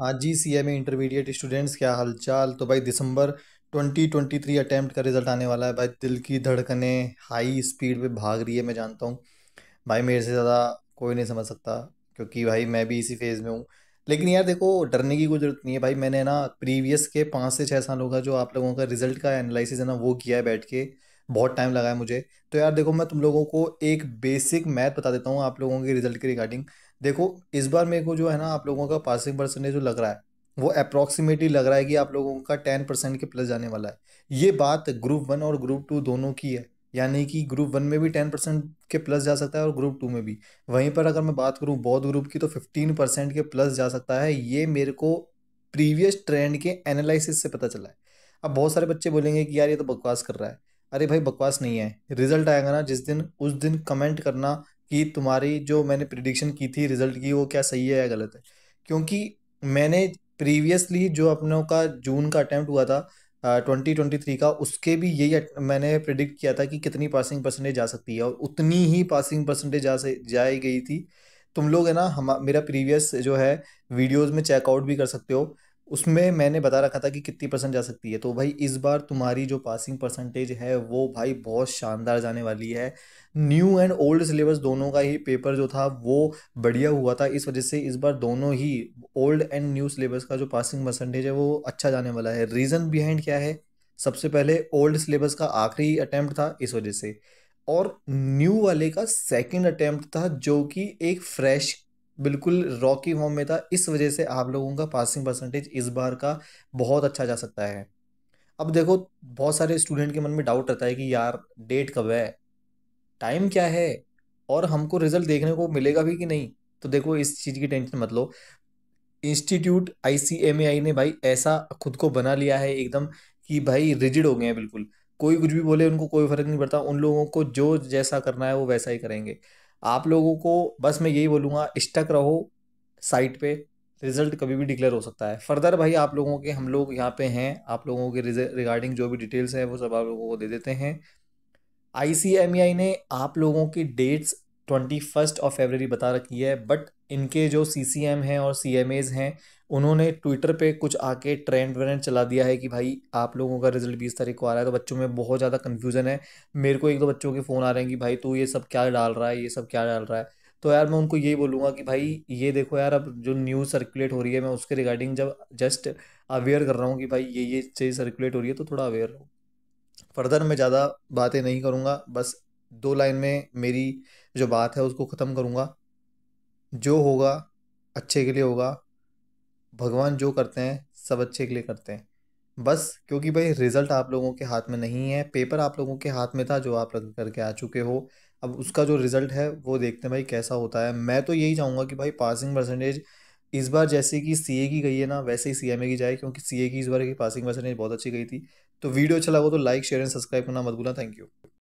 हाँ जी सी ए में intermediate students क्या हालचाल तो भाई दिसंबर 2023 अटेम्प्ट का रिजल्ट आने वाला है भाई दिल की धड़कने हाई स्पीड पे भाग रही है मैं जानता हूँ भाई मेरे से ज़्यादा कोई नहीं समझ सकता क्योंकि भाई मैं भी इसी फेज़ में हूँ लेकिन यार देखो डरने की कोई ज़रूरत नहीं है भाई मैंने ना प्रीवियस के पाँच से छः सालों का जो आप लोगों का रिजल्ट का एनालिसिस है ना वो किया है बैठ के बहुत टाइम लगा है मुझे तो यार देखो मैं तुम लोगों को एक बेसिक मैथ बता देता हूँ आप लोगों के रिजल्ट के रिगार्डिंग देखो इस बार मेरे को जो है ना आप लोगों का पासिंग परसेंटेज जो लग रहा है वो अप्रॉक्सीमेटली लग रहा है कि आप लोगों का टेन परसेंट के प्लस जाने वाला है ये बात ग्रुप वन और ग्रुप टू दोनों की है यानी कि ग्रुप वन में भी टेन परसेंट के प्लस जा सकता है और ग्रुप टू में भी वहीं पर अगर मैं बात करूँ बौद्ध ग्रुप की तो फिफ्टीन परसेंट के प्लस जा सकता है ये मेरे को प्रीवियस ट्रेंड के एनालिसिस से पता चला है अब बहुत सारे बच्चे बोलेंगे कि यार ये तो बकवास कर रहा है अरे भाई बकवास नहीं है रिजल्ट आएगा ना जिस दिन उस दिन कमेंट करना कि तुम्हारी जो मैंने प्रिडिक्शन की थी रिजल्ट की वो क्या सही है या गलत है क्योंकि मैंने प्रीवियसली जो अपनों का जून का अटैम्प्ट हुआ था ट्वेंटी ट्वेंटी थ्री का उसके भी यही मैंने प्रिडिक्ट किया था कि कितनी पासिंग परसेंटेज जा सकती है और उतनी ही पासिंग परसेंटेज जा से जाई गई थी तुम लोग है ना हम मेरा प्रीवियस जो है वीडियोस में चेकआउट भी कर सकते हो उसमें मैंने बता रखा था कि कितनी परसेंट जा सकती है तो भाई इस बार तुम्हारी जो पासिंग परसेंटेज है वो भाई बहुत शानदार जाने वाली है न्यू एंड ओल्ड सिलेबस दोनों का ही पेपर जो था वो बढ़िया हुआ था इस वजह से इस बार दोनों ही ओल्ड एंड न्यू सिलेबस का जो पासिंग परसेंटेज है वो अच्छा जाने वाला है रीज़न बिहाइंड क्या है सबसे पहले ओल्ड सिलेबस का आखिरी अटैम्प्ट था इस वजह से और न्यू वाले का सेकेंड अटैम्प्ट था जो कि एक फ्रेश बिल्कुल रॉकी फॉर्म में था इस वजह से आप लोगों का पासिंग परसेंटेज इस बार का बहुत अच्छा जा सकता है अब देखो बहुत सारे स्टूडेंट के मन में डाउट रहता है कि यार डेट कब है टाइम क्या है और हमको रिजल्ट देखने को मिलेगा भी कि नहीं तो देखो इस चीज़ की टेंशन मत लो इंस्टीट्यूट आई ने भाई ऐसा खुद को बना लिया है एकदम कि भाई रिजिड हो गए हैं बिल्कुल कोई कुछ भी बोले उनको कोई फर्क नहीं पड़ता उन लोगों को जो जैसा करना है वो वैसा ही करेंगे आप लोगों को बस मैं यही बोलूँगा स्टक रहो साइट पे रिजल्ट कभी भी डिक्लेयर हो सकता है फर्दर भाई आप लोगों के हम लोग यहाँ पे हैं आप लोगों के रिगार्डिंग जो भी डिटेल्स हैं वो सब आप लोगों को दे देते हैं आई e ने आप लोगों की dates twenty first of February बता रखी है बट इनके जो सी सी एम हैं और सी एम एज़ हैं उन्होंने ट्विटर पे कुछ आके ट्रेंड व्रेंड चला दिया है कि भाई आप लोगों का रिजल्ट बीस तारीख को आ रहा है तो बच्चों में बहुत ज़्यादा कन्फ्यूजन है मेरे को एक दो बच्चों के फ़ोन आ रहे हैं कि भाई तू ये सब क्या डाल रहा है ये सब क्या डाल रहा है तो यार मैं उनको यही बोलूँगा कि भाई ये देखो यार अब जो न्यूज़ सर्कुलेट हो रही है मैं उसके रिगार्डिंग जब जस्ट अवेयर कर रहा हूँ कि भाई ये ये चीज़ सर्कुलेट हो रही है तो थोड़ा अवेयर रहो फर्दर मैं ज़्यादा बातें नहीं करूँगा बस दो लाइन में मेरी जो बात है उसको ख़त्म करूँगा जो होगा अच्छे के लिए होगा भगवान जो करते हैं सब अच्छे के लिए करते हैं बस क्योंकि भाई रिज़ल्ट आप लोगों के हाथ में नहीं है पेपर आप लोगों के हाथ में था जो आप रख करके आ चुके हो अब उसका जो रिज़ल्ट है वो देखते हैं भाई कैसा होता है मैं तो यही चाहूँगा कि भाई पासिंग परसेंटेज इस बार जैसे कि सी की गई है ना वैसे ही सी की जाए क्योंकि सी की इस बार की पासिंग परसेंटेज बहुत अच्छी गई थी तो वीडियो अच्छा लगा तो लाइक शेयर एंड सब्सक्राइब करना मत भूलना थैंक यू